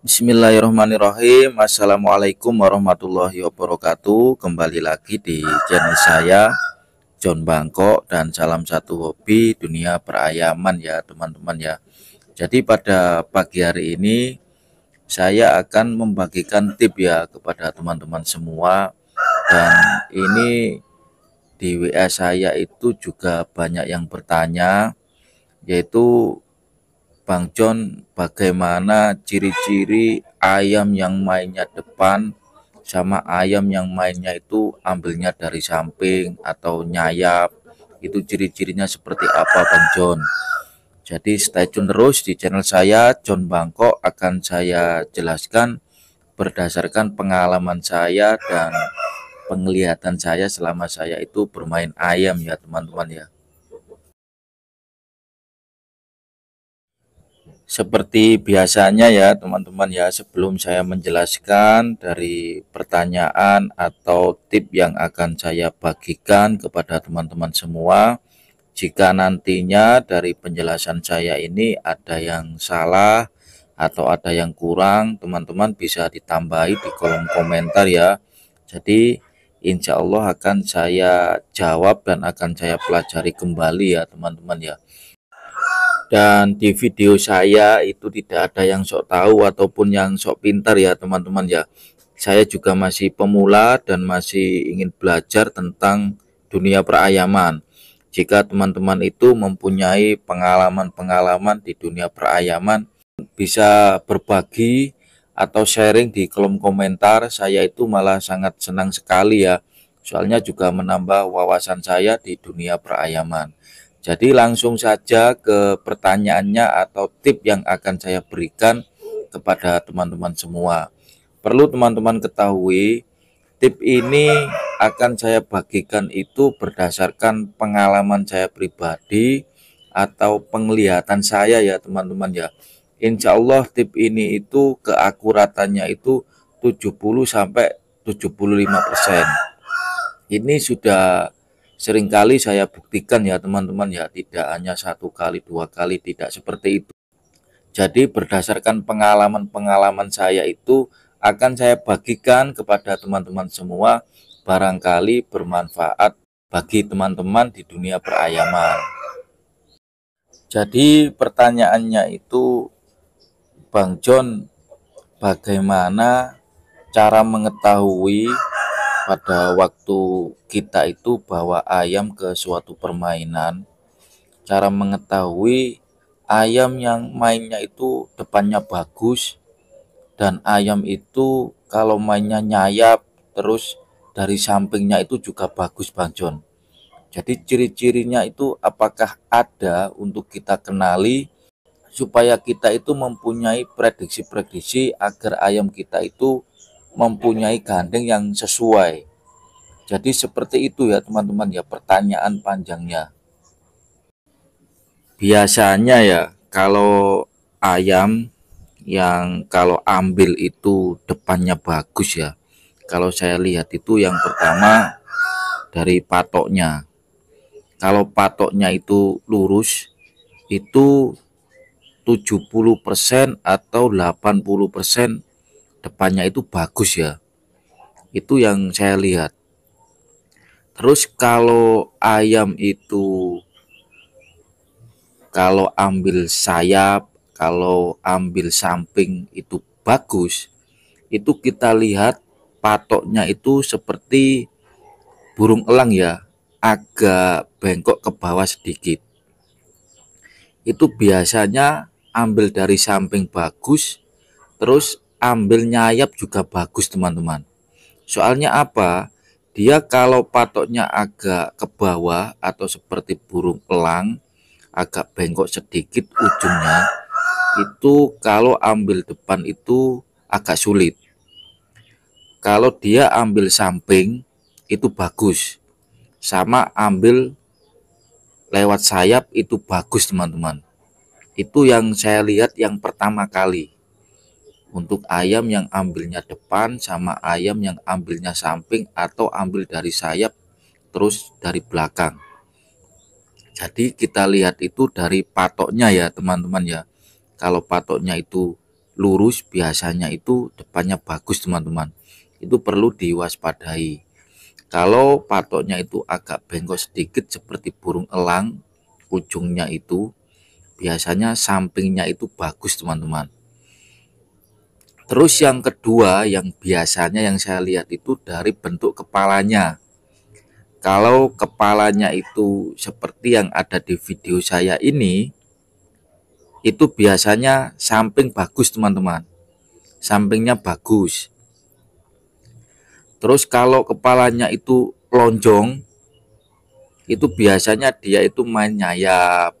Bismillahirrahmanirrahim Assalamualaikum warahmatullahi wabarakatuh Kembali lagi di channel saya John Bangkok dan salam satu hobi dunia perayaman ya teman-teman ya Jadi pada pagi hari ini Saya akan membagikan tip ya kepada teman-teman semua Dan ini di WA saya itu juga banyak yang bertanya Yaitu Bang John bagaimana ciri-ciri ayam yang mainnya depan sama ayam yang mainnya itu ambilnya dari samping atau nyayap itu ciri-cirinya seperti apa Bang John jadi stay tune terus di channel saya John Bangkok akan saya jelaskan berdasarkan pengalaman saya dan penglihatan saya selama saya itu bermain ayam ya teman-teman ya Seperti biasanya ya teman-teman ya sebelum saya menjelaskan dari pertanyaan atau tip yang akan saya bagikan kepada teman-teman semua jika nantinya dari penjelasan saya ini ada yang salah atau ada yang kurang teman-teman bisa ditambahi di kolom komentar ya jadi insya Allah akan saya jawab dan akan saya pelajari kembali ya teman-teman ya dan di video saya itu tidak ada yang sok tahu ataupun yang sok pintar ya teman-teman ya saya juga masih pemula dan masih ingin belajar tentang dunia perayaman jika teman-teman itu mempunyai pengalaman-pengalaman di dunia perayaman bisa berbagi atau sharing di kolom komentar saya itu malah sangat senang sekali ya soalnya juga menambah wawasan saya di dunia perayaman jadi langsung saja ke pertanyaannya atau tip yang akan saya berikan kepada teman-teman semua. Perlu teman-teman ketahui, tip ini akan saya bagikan itu berdasarkan pengalaman saya pribadi atau penglihatan saya ya teman-teman ya. Insya Allah tip ini itu keakuratannya itu 70 sampai 75 Ini sudah Seringkali saya buktikan ya teman-teman ya tidak hanya satu kali dua kali tidak seperti itu. Jadi berdasarkan pengalaman-pengalaman saya itu akan saya bagikan kepada teman-teman semua barangkali bermanfaat bagi teman-teman di dunia perayaman. Jadi pertanyaannya itu Bang John bagaimana cara mengetahui pada waktu kita itu bawa ayam ke suatu permainan cara mengetahui ayam yang mainnya itu depannya bagus dan ayam itu kalau mainnya nyayap terus dari sampingnya itu juga bagus Bang John jadi ciri-cirinya itu apakah ada untuk kita kenali supaya kita itu mempunyai prediksi-prediksi agar ayam kita itu mempunyai gandeng yang sesuai. Jadi seperti itu ya teman-teman ya pertanyaan panjangnya. Biasanya ya kalau ayam yang kalau ambil itu depannya bagus ya. Kalau saya lihat itu yang pertama dari patoknya. Kalau patoknya itu lurus itu 70% atau depannya itu bagus ya. Itu yang saya lihat. Terus kalau ayam itu kalau ambil sayap, kalau ambil samping itu bagus. Itu kita lihat patoknya itu seperti burung elang ya, agak bengkok ke bawah sedikit. Itu biasanya ambil dari samping bagus, terus ambil nyayap juga bagus teman-teman soalnya apa dia kalau patoknya agak ke bawah atau seperti burung elang agak bengkok sedikit ujungnya itu kalau ambil depan itu agak sulit kalau dia ambil samping itu bagus sama ambil lewat sayap itu bagus teman-teman itu yang saya lihat yang pertama kali untuk ayam yang ambilnya depan sama ayam yang ambilnya samping atau ambil dari sayap terus dari belakang. Jadi kita lihat itu dari patoknya ya teman-teman ya. Kalau patoknya itu lurus biasanya itu depannya bagus teman-teman. Itu perlu diwaspadai. Kalau patoknya itu agak bengkok sedikit seperti burung elang ujungnya itu biasanya sampingnya itu bagus teman-teman Terus yang kedua yang biasanya yang saya lihat itu dari bentuk kepalanya. Kalau kepalanya itu seperti yang ada di video saya ini, itu biasanya samping bagus teman-teman. Sampingnya bagus. Terus kalau kepalanya itu lonjong, itu biasanya dia itu main nyayap,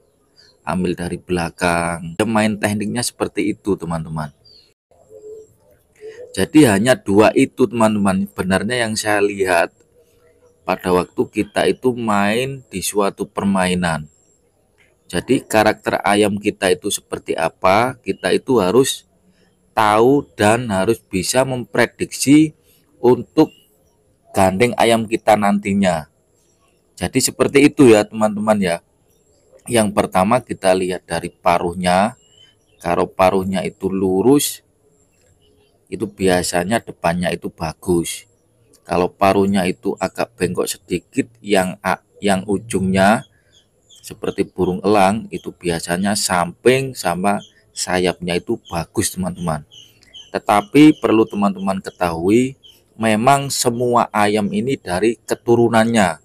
ambil dari belakang. Dia main tekniknya seperti itu teman-teman. Jadi hanya dua itu teman-teman benarnya yang saya lihat pada waktu kita itu main di suatu permainan. Jadi karakter ayam kita itu seperti apa, kita itu harus tahu dan harus bisa memprediksi untuk gandeng ayam kita nantinya. Jadi seperti itu ya teman-teman ya. Yang pertama kita lihat dari paruhnya. Kalau paruhnya itu lurus, itu biasanya depannya itu bagus. Kalau parunya itu agak bengkok sedikit yang yang ujungnya seperti burung elang itu biasanya samping sama sayapnya itu bagus teman-teman. Tetapi perlu teman-teman ketahui memang semua ayam ini dari keturunannya.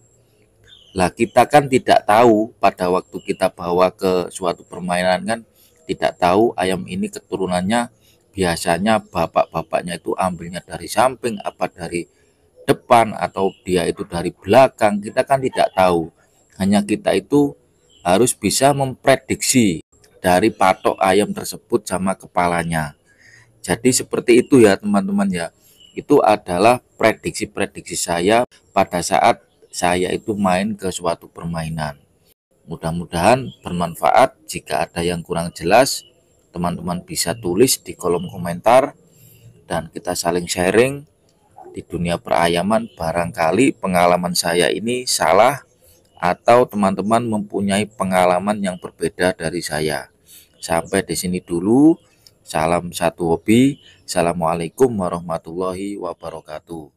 Lah kita kan tidak tahu pada waktu kita bawa ke suatu permainan kan tidak tahu ayam ini keturunannya biasanya bapak-bapaknya itu ambilnya dari samping apa dari depan atau dia itu dari belakang kita kan tidak tahu hanya kita itu harus bisa memprediksi dari patok ayam tersebut sama kepalanya jadi seperti itu ya teman-teman ya itu adalah prediksi-prediksi saya pada saat saya itu main ke suatu permainan. Mudah-mudahan bermanfaat. Jika ada yang kurang jelas, teman-teman bisa tulis di kolom komentar dan kita saling sharing di dunia perayaman barangkali pengalaman saya ini salah atau teman-teman mempunyai pengalaman yang berbeda dari saya. Sampai di sini dulu. Salam satu hobi. Assalamualaikum warahmatullahi wabarakatuh.